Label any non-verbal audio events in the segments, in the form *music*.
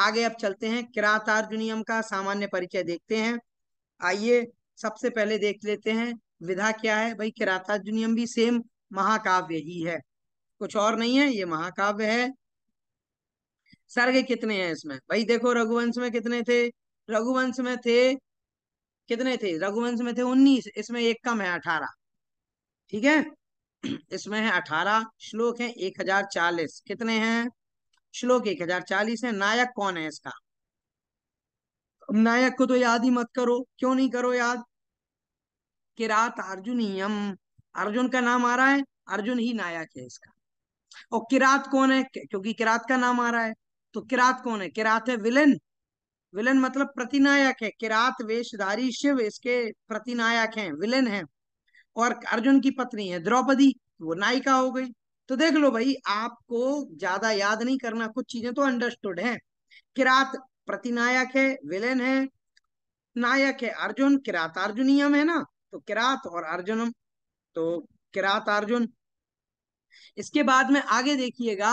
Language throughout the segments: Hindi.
आगे अब चलते हैं किरातार्जुनियम का सामान्य परिचय देखते हैं आइए सबसे पहले देख लेते हैं विधा क्या है भाई नियम भी सेम महाकाव्य ही है कुछ और नहीं है ये महाकाव्य है सर्ग कितने हैं इसमें भाई देखो रघुवंश में कितने थे रघुवंश में थे कितने थे रघुवंश में थे उन्नीस इसमें एक कम है अठारह ठीक है *clears throat* इसमें है अठारह श्लोक है एक हजार चालीस कितने हैं श्लोक एक हजार चालीस है नायक कौन है इसका नायक को तो याद ही मत करो क्यों नहीं करो याद कि रात अर्जुन ही हम अर्जुन का नाम आ रहा है अर्जुन ही नायक है इसका और किरात कौन है क्योंकि किरात का नाम आ रहा है तो किरात कौन है किरात है विलन विलन मतलब प्रतिनायक है किरात वेशधारी शिव इसके प्रतिनायक हैं विलन है और अर्जुन की पत्नी है द्रौपदी वो नायिका हो गई तो देख लो भाई आपको ज्यादा याद नहीं करना कुछ चीजें तो अंडरस्टूड हैं किरात प्रतिनायक है विलेन है नायक है अर्जुन किरात अर्जुनियम है ना तो किरात और अर्जुनम तो किरात अर्जुन इसके बाद में आगे देखिएगा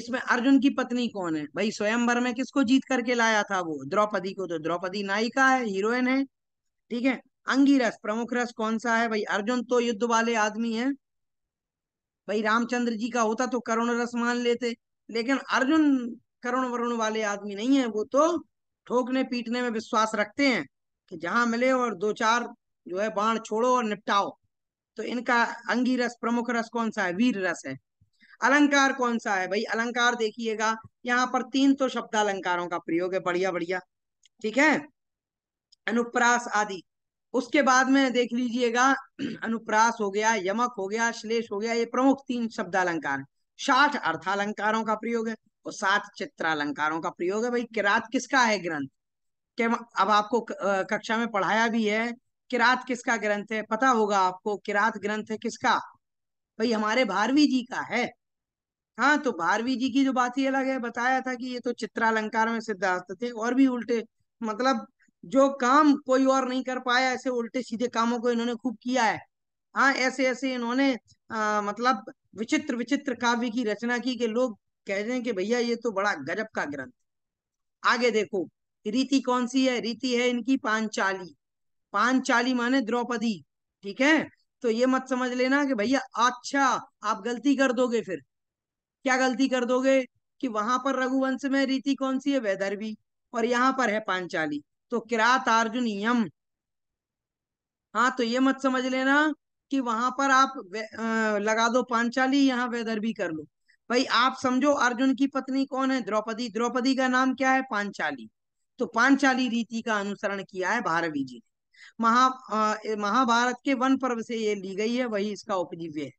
इसमें अर्जुन की पत्नी कौन है भाई स्वयंवर में किसको जीत करके लाया था वो द्रौपदी को तो द्रौपदी नायिका है हीरोइन है ठीक है अंगी रस प्रमुख रस कौन सा है भाई अर्जुन तो युद्ध वाले आदमी है भाई रामचंद्र जी का होता तो करुण रस मान लेते लेकिन अर्जुन करुण वरुण वाले आदमी नहीं है वो तो ठोकने पीटने में विश्वास रखते हैं कि जहां मिले और दो चार जो है बाण छोड़ो और निपटाओ तो इनका अंगी रस प्रमुख रस कौन सा है वीर रस है अलंकार कौन सा है भाई अलंकार देखिएगा यहाँ पर तीन तो शब्द अलंकारों का प्रयोग है बढ़िया बढ़िया ठीक है अनुप्रास आदि उसके बाद में देख लीजिएगा अनुप्रास हो गया यमक हो गया श्लेष हो गया ये प्रमुख तीन शब्द अलंकार साठ अर्थालंकारों का प्रयोग है और सात चित्रालंकारों का प्रयोग है भाई किरात किसका है ग्रंथ के अब आपको कक्षा में पढ़ाया भी है किरात किसका ग्रंथ है पता होगा आपको किरात ग्रंथ है किसका भाई हमारे भारवी जी का है हाँ तो भारवी जी की जो बात ही अलग है बताया था कि ये तो चित्रालंकार में सिद्धास्त थे और भी उल्टे मतलब जो काम कोई और नहीं कर पाया ऐसे उल्टे सीधे कामों को इन्होंने खूब किया है हाँ ऐसे ऐसे इन्होंने आ, मतलब विचित्र विचित्र काव्य की रचना की कि लोग कह रहे हैं कि भैया ये तो बड़ा गजब का ग्रंथ आगे देखो रीति कौन सी है रीति है इनकी पांचाली पांचाली माने द्रौपदी ठीक है तो ये मत समझ लेना कि भैया अच्छा आप गलती कर दोगे फिर क्या गलती कर दोगे कि वहां पर रघुवंश में रीति कौन सी है वैदर्भी और यहाँ पर है पांचाली तो किरात यम हाँ तो ये मत समझ लेना कि वहां पर आप लगा दो पांचाली यहाँ भी कर लो भाई आप समझो अर्जुन की पत्नी कौन है द्रौपदी द्रौपदी का नाम क्या है पांचाली तो पांचाली रीति का अनुसरण किया है भारवी जी ने महा महाभारत के वन पर्व से ये ली गई है वही इसका उपजीव्य है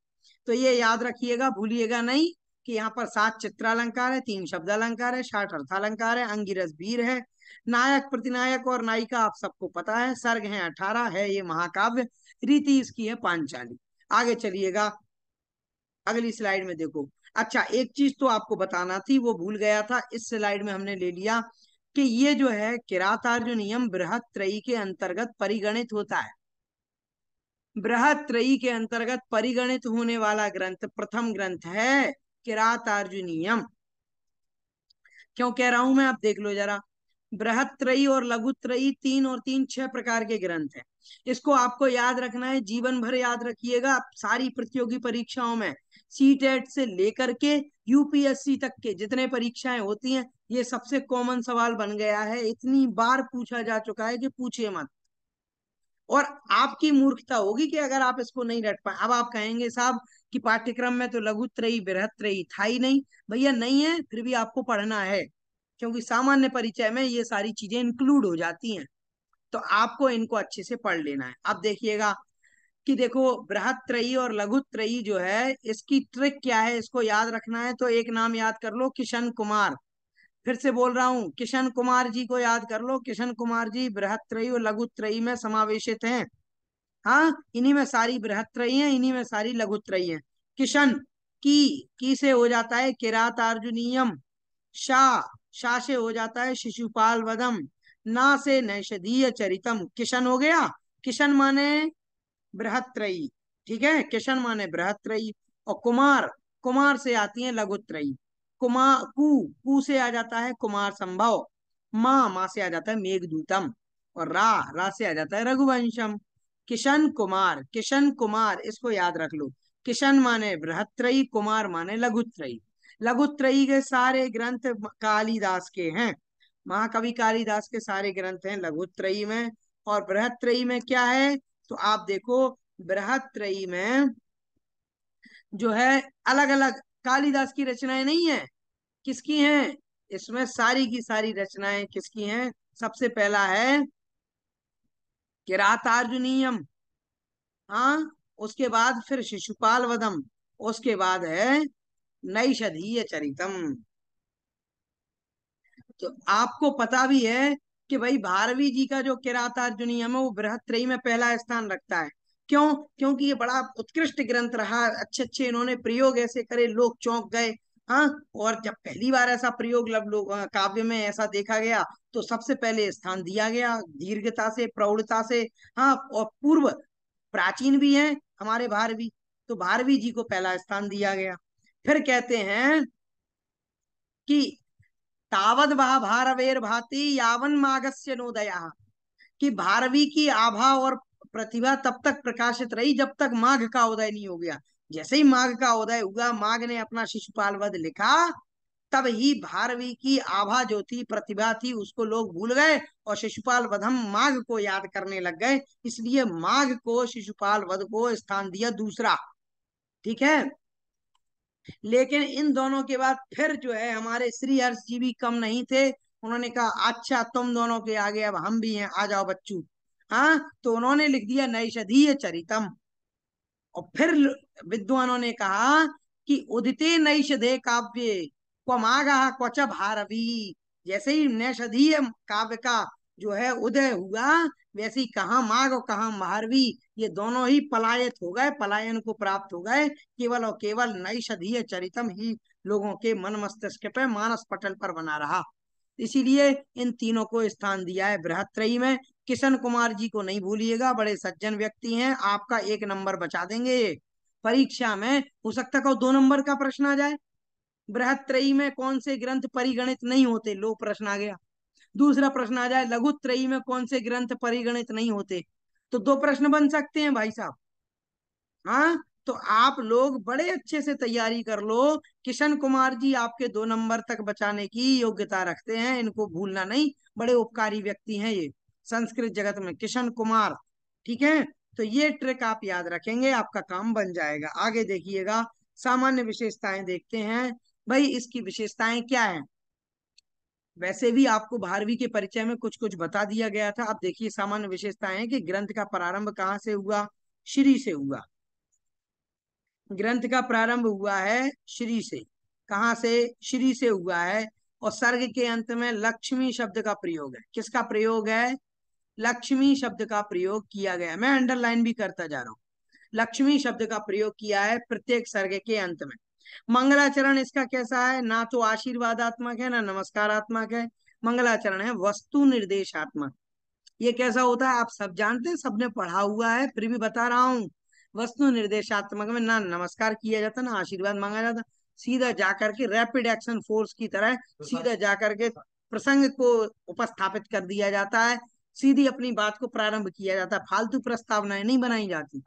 तो ये याद रखिएगा भूलिएगा नहीं कि यहाँ पर सात चित्रालंकार है तीन शब्द अलंकार है साठ अर्थालंकार है अंगिरस वीर है नायक प्रतिनायक और नायिका आप सबको पता है सर्ग है अठारह है ये महाकाव्य रीति इसकी है पांचाली आगे चलिएगा अगली स्लाइड में देखो अच्छा एक चीज तो आपको बताना थी वो भूल गया था इस स्लाइड में हमने ले लिया कि ये जो है जो नियम बृहत त्रयी के अंतर्गत परिगणित होता है बृहत त्रयी के अंतर्गत परिगणित होने वाला ग्रंथ प्रथम ग्रंथ है किरातार्जुनियम क्यों कह रहा हूं मैं आप देख लो जरा बृहत्त्रयी और लघुत्रयी तीन और तीन छह प्रकार के ग्रंथ हैं इसको आपको याद रखना है जीवन भर याद रखिएगा आप सारी प्रतियोगी परीक्षाओं में सी टेट e से लेकर के यूपीएससी तक के जितने परीक्षाएं होती हैं ये सबसे कॉमन सवाल बन गया है इतनी बार पूछा जा चुका है कि पूछिए मत और आपकी मूर्खता होगी कि अगर आप इसको नहीं रट पाए अब आप कहेंगे साहब कि पाठ्यक्रम में तो लघुत्रयी बृहत्त्रयी था ही नहीं भैया नहीं है फिर भी आपको पढ़ना है क्योंकि सामान्य परिचय में ये सारी चीजें इंक्लूड हो जाती हैं तो आपको इनको अच्छे से पढ़ लेना है अब देखिएगा कि देखो बृहत त्रयी और लघु त्रयी जो है इसकी ट्रिक क्या है इसको याद रखना है तो एक नाम याद कर लो किशन कुमार फिर से बोल रहा हूँ किशन कुमार जी को याद कर लो किशन कुमार जी बृहत त्रयी और लघु त्रयी में समावेशित है हाँ इन्हीं में सारी बृहत त्रयी है इन्हीं में सारी लघु त्रयी है किशन की की से हो जाता है किरात अर्जुनियम शाह शाशे से हो जाता है शिशुपाल वदम ना से नैषदीय चरितम किशन हो गया किशन माने बृहत्रयी ठीक है किशन माने बृहत्रयी और कुमार कुमार से आती है लघुत्रयी कुमार कु कु से आ जाता है कुमार संभव माँ माँ से आ जाता है मेघदूतम और रा रा से आ जाता है रघुवंशम किशन कुमार किशन कुमार इसको याद रख लो किशन माने बृहत्रयी कुमार माने लघुत्रयी लघुत्रयी के सारे ग्रंथ कालिदास के हैं महाकवि कालिदास के सारे ग्रंथ हैं लघुत्रयी में और बृहत्त्रयी में क्या है तो आप देखो बृहत्त्रयी में जो है अलग अलग कालिदास की रचनाएं नहीं है किसकी हैं इसमें सारी की सारी रचनाएं किसकी हैं सबसे पहला है किरातार्जुनियम हाँ उसके बाद फिर शिशुपाल वदम उसके बाद है नैषधीय चरितम तो आपको पता भी है कि भाई भारवी जी का जो अर्जुनियम है वो बृहत्रयी में पहला स्थान रखता है क्यों क्योंकि ये बड़ा उत्कृष्ट ग्रंथ रहा अच्छे अच्छे इन्होंने प्रयोग ऐसे करे लोग चौंक गए हाँ और जब पहली बार ऐसा प्रयोग लव लोग काव्य में ऐसा देखा गया तो सबसे पहले स्थान दिया गया दीर्घता से प्रौढ़ता से हाँ और पूर्व प्राचीन भी है हमारे भारवी तो भारवी जी को पहला स्थान दिया गया फिर कहते हैं कि तावद वहा भारवेर भाती यावन मागस्य नोदया कि भारवी की आभा और प्रतिभा तब तक प्रकाशित रही जब तक माघ का उदय नहीं हो गया जैसे ही माघ का उदय हुआ माघ ने अपना शिशुपाल वध लिखा तब ही भारवी की आभा जो थी प्रतिभा थी उसको लोग भूल गए और शिशुपाल वध हम माघ को याद करने लग गए इसलिए माघ को शिशुपाल वध को स्थान दिया दूसरा ठीक है लेकिन इन दोनों के बाद फिर जो है हमारे श्री हर्ष जी भी कम नहीं थे उन्होंने कहा अच्छा तुम दोनों के आगे अब हम भी हैं आ जाओ बच्चू हाँ तो उन्होंने लिख दिया नैषधीय चरितम और फिर विद्वानों ने कहा कि उदिते नैषधे काव्य क्वागा क्वच भारवी जैसे ही नैषधीय काव्य का जो है उदय हुआ वैसी कहा माघ और कहा मारवी ये दोनों ही पलायत हो गए पलायन को प्राप्त हो गए केवल और केवल नैषधीय चरितम ही लोगों के मन मस्तिष्क पे मानस पटल पर बना रहा इसीलिए इन तीनों को स्थान दिया है बृहत्रयी में किशन कुमार जी को नहीं भूलिएगा बड़े सज्जन व्यक्ति हैं आपका एक नंबर बचा देंगे ये परीक्षा में हो सकता है दो नंबर का प्रश्न आ जाए बृहत्रयी में कौन से ग्रंथ परिगणित नहीं होते लो प्रश्न आ गया दूसरा प्रश्न आ जाए लघु त्रयी में कौन से ग्रंथ परिगणित नहीं होते तो दो प्रश्न बन सकते हैं भाई साहब हाँ तो आप लोग बड़े अच्छे से तैयारी कर लो किशन कुमार जी आपके दो नंबर तक बचाने की योग्यता रखते हैं इनको भूलना नहीं बड़े उपकारी व्यक्ति हैं ये संस्कृत जगत में किशन कुमार ठीक है तो ये ट्रिक आप याद रखेंगे आपका काम बन जाएगा आगे देखिएगा सामान्य विशेषताएं देखते हैं भाई इसकी विशेषताएं क्या है वैसे भी आपको बारहवीं के परिचय में कुछ कुछ बता दिया गया था आप देखिए सामान्य विशेषताएं है कि ग्रंथ का प्रारंभ कहाँ से हुआ श्री से हुआ ग्रंथ का प्रारंभ हुआ है श्री से कहा से श्री से हुआ है और सर्ग के अंत में लक्ष्मी शब्द का प्रयोग है किसका प्रयोग है लक्ष्मी शब्द का प्रयोग किया गया मैं अंडरलाइन भी करता जा रहा हूं लक्ष्मी शब्द का प्रयोग किया है प्रत्येक सर्ग के अंत में मंगलाचरण इसका कैसा है ना तो आशीर्वादात्मक है ना नमस्कारात्मक है मंगलाचरण है वस्तु निर्देशात्मक ये कैसा होता है आप सब जानते हैं सबने पढ़ा हुआ है फिर भी बता रहा हूँ वस्तु निर्देशात्मक में ना नमस्कार किया जाता ना आशीर्वाद मांगा जाता सीधा जाकर के रैपिड एक्शन फोर्स की तरह तो सीधा जाकर के प्रसंग को उपस्थापित कर दिया जाता है सीधी अपनी बात को प्रारंभ किया जाता है फालतू प्रस्तावनाएं नहीं बनाई जाती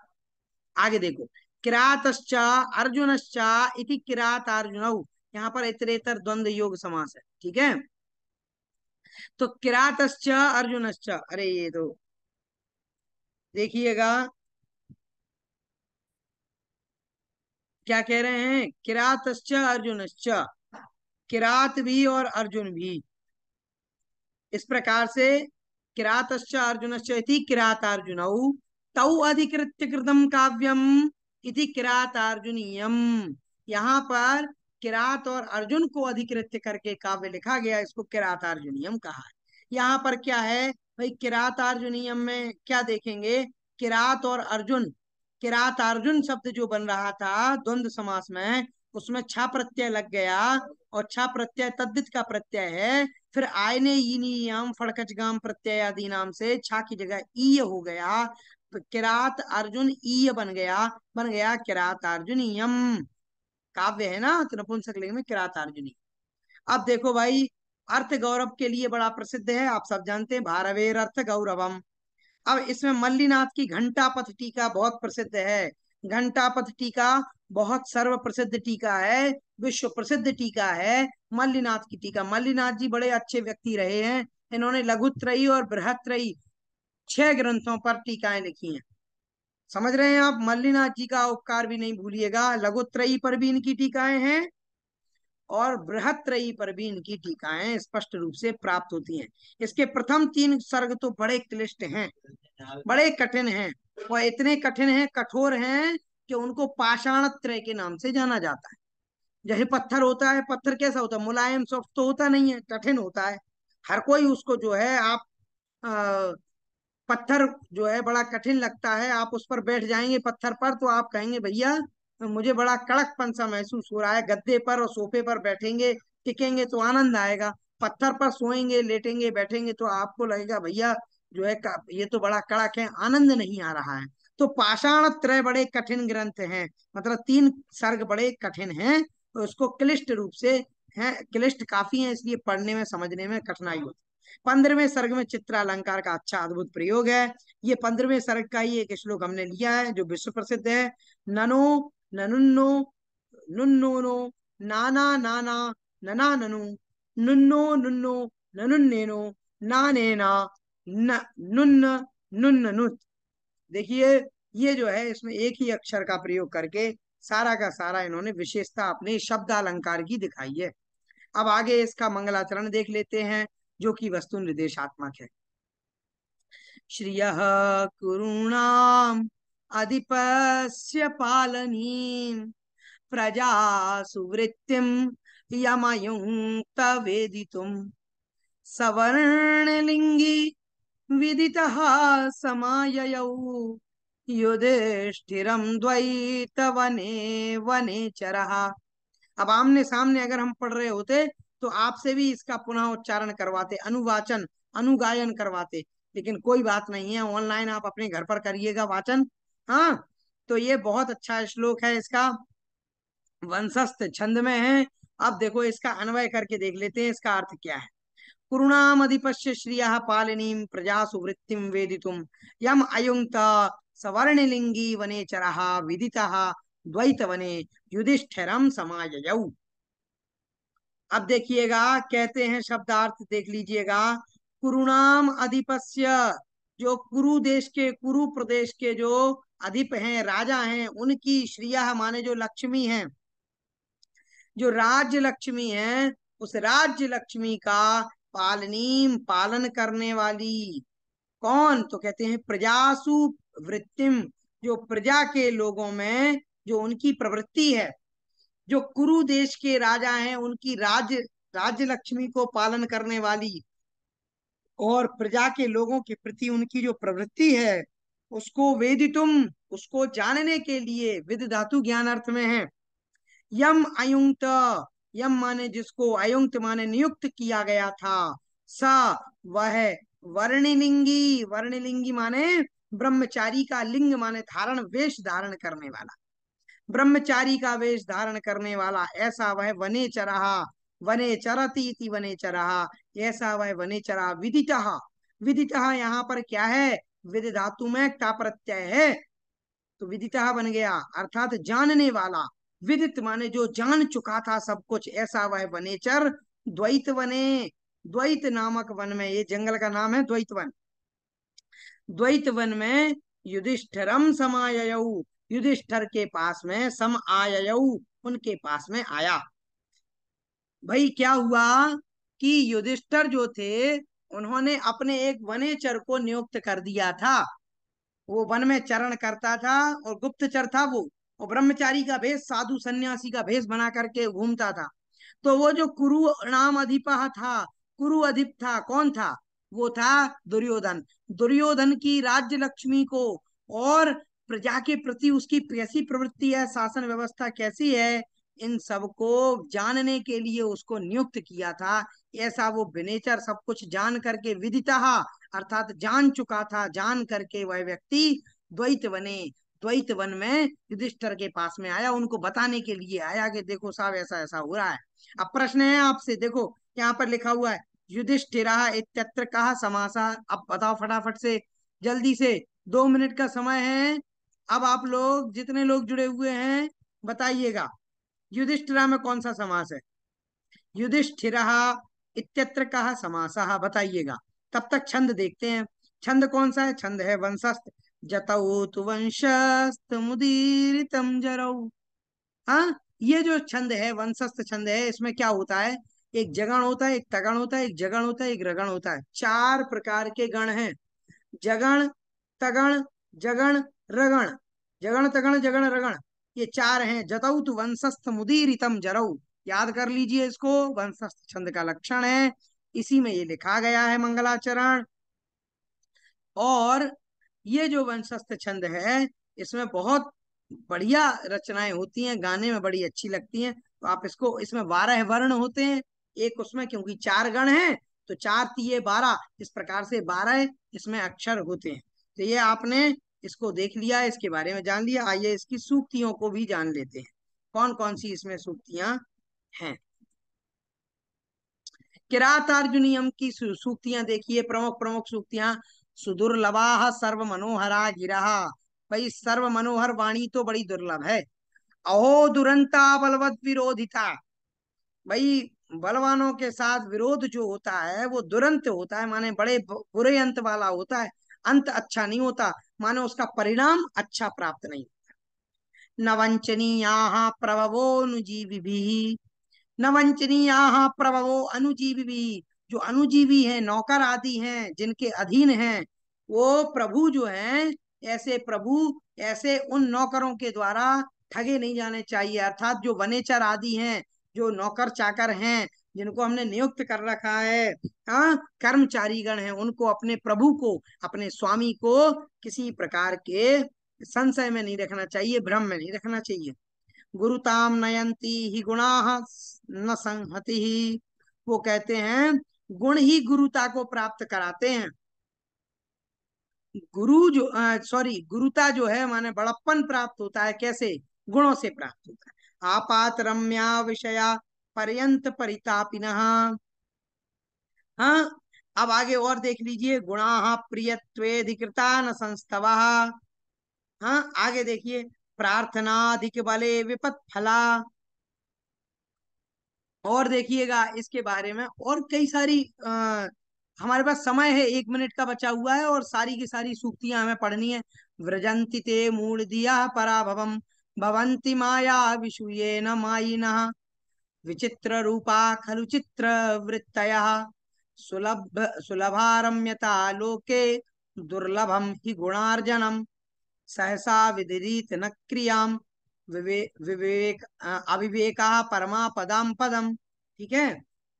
आगे देखो किरातश्च अर्जुनश्च इति किरात अर्जुन यहाँ पर इतरेतर द्वंद्व योग समास है ठीक है तो किरातश्च अर्जुनश्च अरे ये तो देखिएगा क्या कह रहे हैं किरातश्च अर्जुनश्च किरात भी और अर्जुन भी इस प्रकार से किरातश्च अर्जुनश्च इति अर्जुन तौ अधिकृत्य कृतम काव्यम इति किरात अर्जुनियम यहाँ पर किरात और अर्जुन को अधिकृत्य करके काव्य लिखा गया इसको किरात अर्जुनियम कहा यहाँ पर क्या है भाई किरात अर्जुनियम में क्या देखेंगे किरात और अर्जुन किरात अर्जुन शब्द जो बन रहा था द्वंद्व समास में उसमें छा प्रत्यय लग गया और छा प्रत्यय तद्दित का प्रत्यय है फिर आयने ईनीयाम फड़कचगाम प्रत्यय आदि नाम से छा की जगह ई हो गया किरात अर्जुन ईय बन गया बन गया किरात यम काव्य है ना तो नपुंसक लिंग में किरात अर्जुनी अब देखो भाई अर्थ गौरव के लिए बड़ा प्रसिद्ध है आप सब जानते हैं भारवेर अर्थ गौरवम अब इसमें मल्लीनाथ की घंटापथ टीका बहुत प्रसिद्ध है घंटापथ टीका बहुत सर्व प्रसिद्ध टीका है विश्व प्रसिद्ध टीका है मल्लीनाथ की टीका मल्लीनाथ जी बड़े अच्छे व्यक्ति रहे हैं इन्होंने लघुत्रयी और बृहत्रयी छह ग्रंथों पर टीकाएं लिखी हैं समझ रहे हैं आप मल्लिनाथ जी का उपकार भी नहीं भूलिएगा लघुत्रयी पर भी इनकी टीकाएं हैं और बृहत्रयी पर भी इनकी टीकाएं स्पष्ट रूप से प्राप्त होती हैं इसके प्रथम तीन सर्ग तो बड़े क्लिष्ट हैं बड़े कठिन हैं वह इतने कठिन हैं कठोर हैं कि उनको पाषाण त्रय के नाम से जाना जाता है जैसे पत्थर होता है पत्थर कैसा होता है मुलायम सॉफ्ट तो होता नहीं है कठिन होता है हर कोई उसको जो है आप पत्थर जो है बड़ा कठिन लगता है आप उस पर बैठ जाएंगे पत्थर पर तो आप कहेंगे भैया मुझे बड़ा कड़कपन सा महसूस हो रहा है गद्दे पर और सोफे पर बैठेंगे टिकेंगे तो आनंद आएगा पत्थर पर सोएंगे लेटेंगे बैठेंगे तो आपको लगेगा भैया जो है ये तो बड़ा कड़क है आनंद नहीं आ रहा है तो पाषाण त्रय बड़े कठिन ग्रंथ हैं मतलब तीन सर्ग बड़े कठिन हैं तो उसको क्लिष्ट रूप से है क्लिष्ट काफी है इसलिए पढ़ने में समझने में कठिनाई होती पंद्रहवें सर्ग में चित्र अलंकार का अच्छा अद्भुत प्रयोग है ये पंद्रहवें सर्ग का ही एक श्लोक हमने लिया है जो विश्व प्रसिद्ध है ननो ननुन्नो नो नाना नाना नना ननु नुन्नो नुन्नो ननुन्नेनो नानेना न नुन्न नुन्न नुत देखिए ये जो है इसमें एक ही अक्षर का प्रयोग करके सारा का सारा इन्होंने विशेषता अपने शब्द अलंकार की दिखाई है अब आगे इसका मंगलाचरण देख लेते हैं जो कि वस्तु निर्देशात्मक है श्रिय कुरुणाम अधिपस्य पालनी प्रजा सुवृत्तिम यमयुक्त वेदितुम सवर्णलिंगी विदितः समाययौ युधिष्ठिरम द्वैत वने वने चरहा अब आमने सामने अगर हम पढ़ रहे होते तो आपसे भी इसका पुनः उच्चारण करवाते अनुवाचन अनुगायन करवाते लेकिन कोई बात नहीं है ऑनलाइन आप अपने घर पर करिएगा वाचन हाँ तो ये बहुत अच्छा श्लोक है इसका वंशस्थ छंद में है अब देखो इसका अन्वय करके देख लेते हैं इसका अर्थ क्या है कुरुणाम अधिपश्य श्रिय पालिनी प्रजा सुवृत्तिम वेदितुम यम अयुक्त सवर्णलिंगी वने चरा विदिता द्वैत वने युधिष्ठिरम समाज अब देखिएगा कहते हैं शब्दार्थ देख लीजिएगा कुरुणाम अधिपस्य जो कुरु देश के कुरु प्रदेश के जो अधिप हैं राजा हैं उनकी श्रिया माने जो लक्ष्मी हैं जो राज लक्ष्मी है उस राज्य लक्ष्मी का पालनीम पालन करने वाली कौन तो कहते हैं प्रजासु वृत्तिम जो प्रजा के लोगों में जो उनकी प्रवृत्ति है जो कुरु देश के राजा हैं उनकी राज्य राज्य लक्ष्मी को पालन करने वाली और प्रजा के लोगों के प्रति उनकी जो प्रवृत्ति है उसको वेदितुम उसको जानने के लिए विद धातु ज्ञान अर्थ में है यम अयुक्त यम माने जिसको अयुक्त माने नियुक्त किया गया था स वह वर्णिलिंगी वर्णिलिंगी माने ब्रह्मचारी का लिंग माने धारण वेश धारण करने वाला ब्रह्मचारी का वेश धारण करने वाला ऐसा वह वने चरा वने चरती वने चरा ऐसा वह वने चरा विदित विदित यहाँ पर क्या है विधि धातु में का प्रत्यय है तो विदित बन गया अर्थात जानने वाला विदित माने जो जान चुका था सब कुछ ऐसा वह वनेचर द्वैत वने द्वैत नामक वन में ये जंगल का नाम है द्वैत वन द्वैत वन में युधिष्ठरम समाय युधिष्ठर के पास में सम आय उनके पास में आया भाई क्या हुआ कि युधिष्ठर जो थे उन्होंने अपने एक वनेचर को नियुक्त कर दिया था वो वन में चरण करता था और गुप्तचर था वो और ब्रह्मचारी का भेष साधु सन्यासी का भेष बना करके घूमता था तो वो जो कुरु नाम अधिपा था कुरु अधिप था कौन था वो था दुर्योधन दुर्योधन की राज्य लक्ष्मी को और प्रजा के प्रति उसकी कैसी प्रवृत्ति है शासन व्यवस्था कैसी है इन सबको जानने के लिए उसको नियुक्त किया था ऐसा वो बेनेचर सब कुछ जान करके विदिता अर्थात जान चुका था जान करके वह व्यक्ति द्वैत बने द्वैत वन में युधिष्ठर के पास में आया उनको बताने के लिए आया कि देखो साहब ऐसा ऐसा हो रहा है अब प्रश्न है आपसे देखो यहाँ पर लिखा हुआ है युधिष्ठिरा इत्यत्र कहा समासा अब बताओ फटाफट से जल्दी से दो मिनट का समय है अब आप लोग जितने लोग जुड़े हुए हैं बताइएगा युधिष्ठिरा में कौन सा समास है युधिष्ठिरा इत्यत्र कहा समास बताइएगा तब तक छंद देखते हैं छंद कौन सा है छंद है वंशस्थ जतऊ तु वंशस्त तम जरऊ हाँ, ये जो छंद है वंशस्थ छंद है इसमें क्या होता है एक जगण होता है एक तगण होता है एक जगण होता है एक रगण होता है चार प्रकार के गण हैं जगण तगण जगण रगण जगण तगण जगण रगण ये चार हैं तु वंशस्थ मुदीरितम जरऊ याद कर लीजिए इसको वंशस्थ छंद का लक्षण है इसी में ये लिखा गया है मंगलाचरण और ये जो वंशस्थ छंद है इसमें बहुत बढ़िया रचनाएं होती हैं गाने में बड़ी अच्छी लगती हैं तो आप इसको इसमें बारह वर्ण होते हैं एक उसमें क्योंकि चार गण हैं तो चार तीय बारह इस प्रकार से बारह इसमें अक्षर होते हैं तो ये आपने इसको देख लिया इसके बारे में जान लिया आइए इसकी सूक्तियों को भी जान लेते हैं कौन कौन सी इसमें सूक्तियां हैं किरात अर्जुनियम की सूक्तियां देखिए प्रमुख प्रमुख सूक्तियां सुदुर्लभा सर्व मनोहरा गिरा भाई सर्व मनोहर वाणी तो बड़ी दुर्लभ है अहो दुरंता बलवत विरोधिता भाई बलवानों के साथ विरोध जो होता है वो दुरंत होता है माने बड़े बुरे अंत वाला होता है अंत अच्छा नहीं होता मानो उसका परिणाम अच्छा प्राप्त नहीं होता नवंचनीया प्रभवो अनुजीवी भी नवंचनीया प्रभवो अनुजीवी भी जो अनुजीवी है नौकर आदि हैं जिनके अधीन हैं वो प्रभु जो है ऐसे प्रभु ऐसे उन नौकरों के द्वारा ठगे नहीं जाने चाहिए अर्थात जो वनेचर आदि हैं जो नौकर चाकर हैं जिनको हमने नियुक्त कर रखा है हाँ कर्मचारी गण है उनको अपने प्रभु को अपने स्वामी को किसी प्रकार के संशय में नहीं रखना चाहिए भ्रम में नहीं रखना चाहिए गुरुताम नयंती ही गुणा न संहति ही वो कहते हैं गुण ही गुरुता को प्राप्त कराते हैं गुरु जो सॉरी गुरुता जो है माने बड़प्पन प्राप्त होता है कैसे गुणों से प्राप्त होता है आपात रम्या विषया पर्यंत परितापिन हाँ अब आगे और देख लीजिए गुणा प्रियत्वेधिकृता न संस्तव हाँ आगे देखिए प्रार्थनाधिक बले विपत फला और देखिएगा इसके बारे में और कई सारी आ, हमारे पास समय है एक मिनट का बचा हुआ है और सारी की सारी सूक्तियां हमें पढ़नी है व्रजंती ते दिया पराभवम भवंती माया विषुये न माई विचित्र रूपा खलु चित्र वृत्त सुलभ सुलभारम्यता लोके दुर्लभम हि गुणार्जनम सहसा विदरीत न क्रिया विवेक अविवेक परमा पदम पदम ठीक है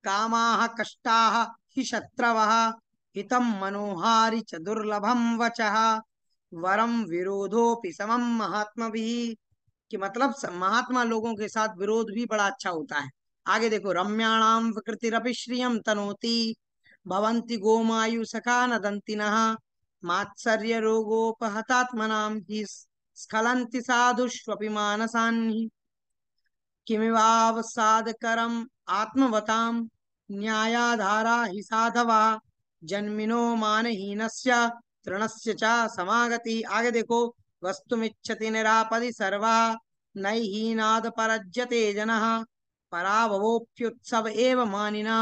काम कष्टा हि शत्रव हितम मनोहारी च दुर्लभम वच वरम विरोधोपि समम महात्मा भी कि मतलब महात्मा लोगों के साथ विरोध भी बड़ा अच्छा होता है आगे देखो रम्याणाम विकृतिरपि श्रियम तनोती भवंती गोमायु सका सखा नदंतिन मात्सर्य रोगोपहतात्मनाम ही स्खलन्ति साधुष्वपि मानसान्हि किमिवावसादकरम् आत्मवताम न्यायाधारा हि साधवा जन्मिनो मानहीनस्य तृणस्य च समागति आगे देखो वस्तुमिच्छति निरापदि सर्वा नैहीनाद परज्यते जनः पराभवोऽप्युत्सव एव मानिना